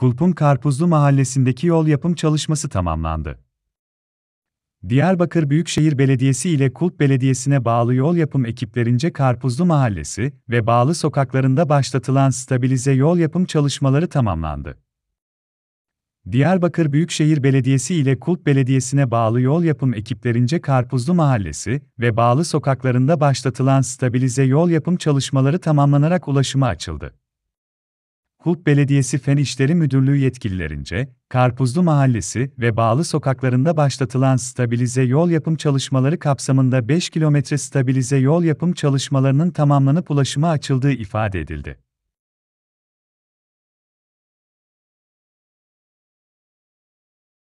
Kulp'un Karpuzlu Mahallesi'ndeki yol yapım çalışması tamamlandı. Diyarbakır Büyükşehir Belediyesi ile Kulp Belediyesi'ne bağlı yol yapım ekiplerince Karpuzlu Mahallesi ve bağlı sokaklarında başlatılan stabilize yol yapım çalışmaları tamamlandı. Diyarbakır Büyükşehir Belediyesi ile Kulp Belediyesi'ne bağlı yol yapım ekiplerince Karpuzlu Mahallesi ve bağlı sokaklarında başlatılan stabilize yol yapım çalışmaları tamamlanarak ulaşıma açıldı. Hulk Belediyesi Fen İşleri Müdürlüğü yetkililerince, Karpuzlu Mahallesi ve Bağlı sokaklarında başlatılan stabilize yol yapım çalışmaları kapsamında 5 kilometre stabilize yol yapım çalışmalarının tamamlanıp ulaşıma açıldığı ifade edildi.